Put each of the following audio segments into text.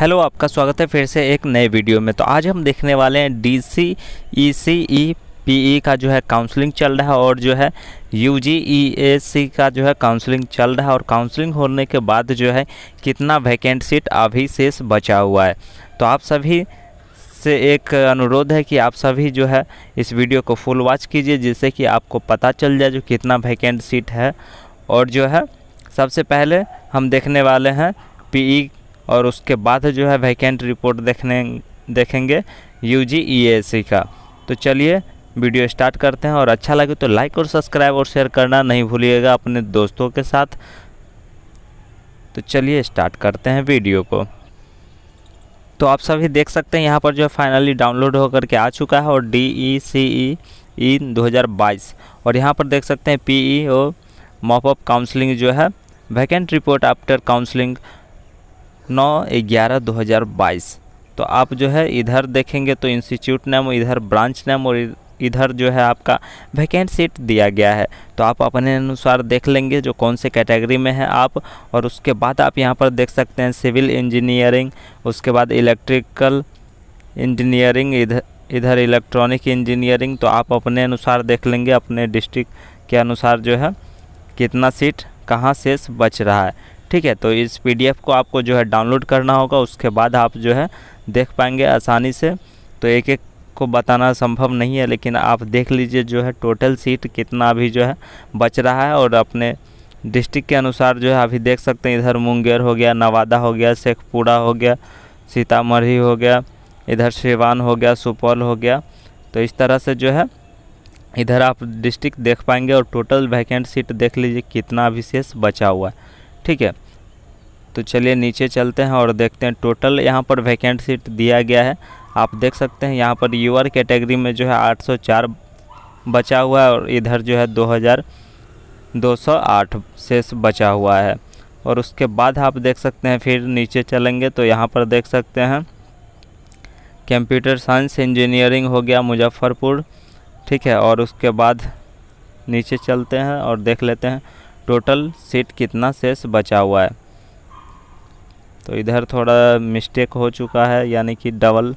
hello आपका स्वागत है फिर से एक नए वीडियो में तो आज हम देखने वाले हैं डी सी ई सी ई पी ई का जो है काउंसलिंग चल रहा है और जो है यू जी ई ए सी का जो है काउंसलिंग चल रहा है और काउंसलिंग होने के बाद जो है कितना वैकेंट सीट अभी शेष बचा हुआ है तो आप सभी से एक अनुरोध है कि आप सभी जो है इस वीडियो को फुल वॉच कीजिए जिससे कि आपको पता चल जाए जो कितना वैकेंट सीट है और जो है सबसे पहले हम देखने वाले हैं पी ई e और उसके बाद जो है वैकेंट रिपोर्ट देखने देखेंगे यू जी e का तो चलिए वीडियो स्टार्ट करते हैं और अच्छा लगे तो लाइक और सब्सक्राइब और शेयर करना नहीं भूलिएगा अपने दोस्तों के साथ तो चलिए स्टार्ट करते हैं वीडियो को तो आप सभी देख सकते हैं यहाँ पर जो फाइनली डाउनलोड होकर के आ चुका है और डी ई सी ई ई दो और यहाँ पर देख सकते हैं P E O mop up counselling जो है वैकेंट रिपोर्ट आफ्टर काउंसलिंग नौ ग्यारह दो हज़ार बाईस तो आप जो है इधर देखेंगे तो इंस्टीट्यूट नेम इधर ब्रांच नेम और इधर जो है आपका वैकेंट सीट दिया गया है तो आप अपने अनुसार देख लेंगे जो कौन से कैटेगरी में है आप और उसके बाद आप यहाँ पर देख सकते हैं सिविल इंजीनियरिंग उसके बाद इलेक्ट्रिकल इंजीनियरिंग इधर इधर इलेक्ट्रॉनिक इंजीनियरिंग तो आप अपने अनुसार देख लेंगे अपने डिस्ट्रिक्ट के अनुसार जो है कितना सीट कहाँ से बच रहा है ठीक है तो इस पी को आपको जो है डाउनलोड करना होगा उसके बाद आप जो है देख पाएंगे आसानी से तो एक एक को बताना संभव नहीं है लेकिन आप देख लीजिए जो है टोटल सीट कितना अभी जो है बच रहा है और अपने डिस्ट्रिक्ट के अनुसार जो है अभी देख सकते हैं इधर मुंगेर हो गया नवादा हो गया शेखपुरा हो गया सीतामढ़ी हो गया इधर सिवान हो गया सुपौल हो गया तो इस तरह से जो है इधर आप डिस्ट्रिक्ट देख पाएंगे और टोटल वैकेंट सीट देख लीजिए कितना अभी शेष बचा हुआ है ठीक है तो चलिए नीचे चलते हैं और देखते हैं टोटल यहाँ पर वैकेंट सीट दिया गया है आप देख सकते हैं यहाँ पर यूआर कैटेगरी में जो है 804 बचा हुआ है और इधर जो है 2208 शेष बचा हुआ है और उसके बाद आप देख सकते हैं फिर नीचे चलेंगे तो यहाँ पर देख सकते हैं कंप्यूटर साइंस इंजीनियरिंग हो गया मुजफ्फरपुर ठीक है और उसके बाद नीचे चलते हैं और देख लेते हैं टोटल सीट कितना शेष बचा हुआ है तो इधर थोड़ा मिस्टेक हो चुका है यानी कि डबल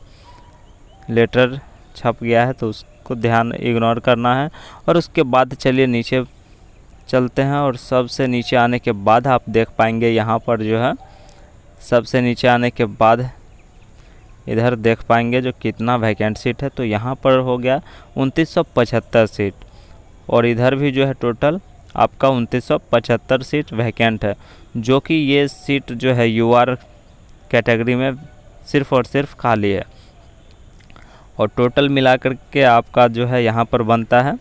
लेटर छप गया है तो उसको ध्यान इग्नोर करना है और उसके बाद चलिए नीचे चलते हैं और सबसे नीचे आने के बाद आप देख पाएंगे यहाँ पर जो है सबसे नीचे आने के बाद इधर देख पाएंगे जो कितना वैकेंट सीट है तो यहाँ पर हो गया उनतीस सीट और इधर भी जो है टोटल आपका उनतीस सीट वैकेंट है जो कि ये सीट जो है यू कैटेगरी में सिर्फ और सिर्फ खाली है और टोटल मिलाकर के आपका जो है यहाँ पर बनता है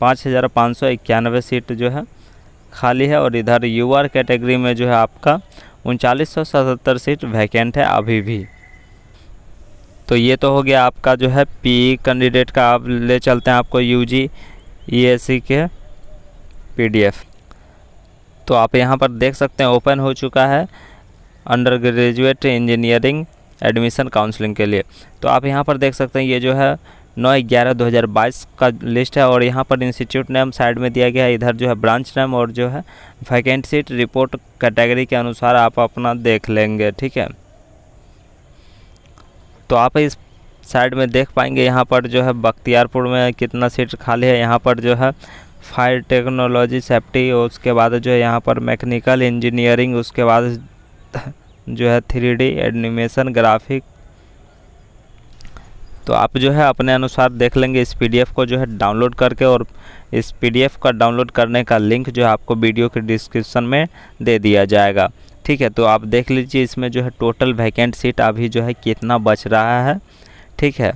पाँच हज़ार पाँच सौ इक्यानवे सीट जो है खाली है और इधर यू आर कैटेगरी में जो है आपका उनचालीस सौ सतहत्तर सीट वैकेंट है अभी भी तो ये तो हो गया आपका जो है पी कैंडिडेट e का आप ले चलते हैं आपको यूजी ईएससी e e के पी तो आप यहाँ पर देख सकते हैं ओपन हो चुका है undergraduate engineering admission counselling के लिए तो आप यहाँ पर देख सकते हैं ये जो है नौ ग्यारह दो हज़ार बाईस का लिस्ट है और यहाँ पर इंस्टीट्यूट नेम साइड में दिया गया है इधर जो है ब्रांच नेम और जो है वैकेंट सीट रिपोर्ट कैटेगरी के अनुसार आप अपना देख लेंगे ठीक है तो आप इस साइड में देख पाएंगे यहाँ पर जो है बख्तियारपुर में कितना सीट खाली है यहाँ पर जो है फायर टेक्नोलॉजी सेफ्टी और उसके बाद जो है यहाँ पर मैकेनिकल इंजीनियरिंग उसके बाद जो है थ्री डी एनिमेशन ग्राफिक तो आप जो है अपने अनुसार देख लेंगे इस पीडीएफ को जो है डाउनलोड करके और इस पीडीएफ का डाउनलोड करने का लिंक जो है आपको वीडियो के डिस्क्रिप्शन में दे दिया जाएगा ठीक है तो आप देख लीजिए इसमें जो है टोटल वैकेंट सीट अभी जो है कितना बच रहा है ठीक है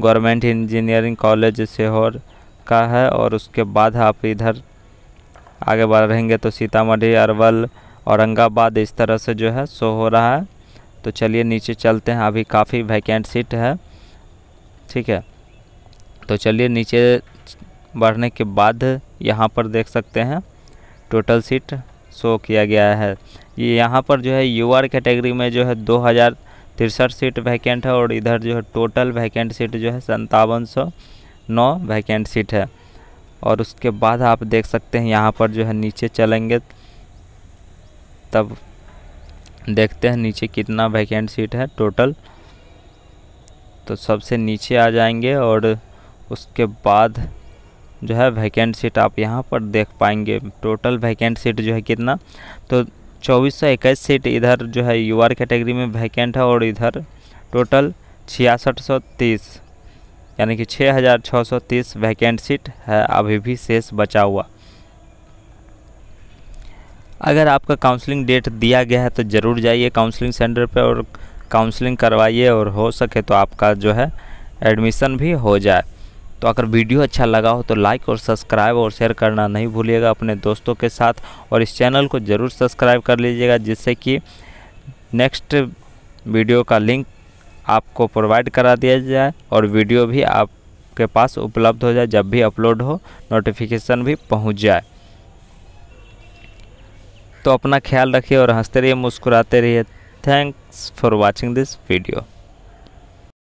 गवर्नमेंट इंजीनियरिंग कॉलेज से और का है और उसके बाद आप इधर आगे बढ़ रहेंगे तो सीतामढ़ी अरवल औरंगाबाद इस तरह से जो है शो हो रहा है तो चलिए नीचे चलते हैं अभी काफ़ी वैकेंट सीट है ठीक है तो चलिए नीचे बढ़ने के बाद यहाँ पर देख सकते हैं टोटल सीट शो किया गया है ये यहाँ पर जो है यू कैटेगरी में जो है दो हज़ार तिरसठ सीट वैकेंट है और इधर जो है टोटल वैकेंट सीट जो है संतावन सौ नौ वैकेंट सीट है और उसके बाद आप देख सकते हैं यहाँ पर जो है नीचे चलेंगे तब देखते हैं नीचे कितना वैकेंट सीट है टोटल तो सबसे नीचे आ जाएंगे और उसके बाद जो है वैकेंट सीट आप यहाँ पर देख पाएंगे टोटल वैकेंट सीट जो है कितना तो चौबीस सौ इक्कीस सीट इधर जो है यूआर कैटेगरी में वैकेंट है और इधर टोटल छियासठ सौ तीस यानी कि 6,630 वैकेंट सीट है अभी भी शेष बचा हुआ अगर आपका काउंसलिंग डेट दिया गया है तो ज़रूर जाइए काउंसलिंग सेंटर पर और काउंसलिंग करवाइए और हो सके तो आपका जो है एडमिशन भी हो जाए तो अगर वीडियो अच्छा लगा हो तो लाइक और सब्सक्राइब और शेयर करना नहीं भूलिएगा अपने दोस्तों के साथ और इस चैनल को ज़रूर सब्सक्राइब कर लीजिएगा जिससे कि नेक्स्ट वीडियो का लिंक आपको प्रोवाइड करा दिया जाए और वीडियो भी आपके पास उपलब्ध हो जाए जब भी अपलोड हो नोटिफिकेशन भी पहुंच जाए तो अपना ख्याल रखिए और हंसते रहिए मुस्कुराते रहिए thanks for watching this video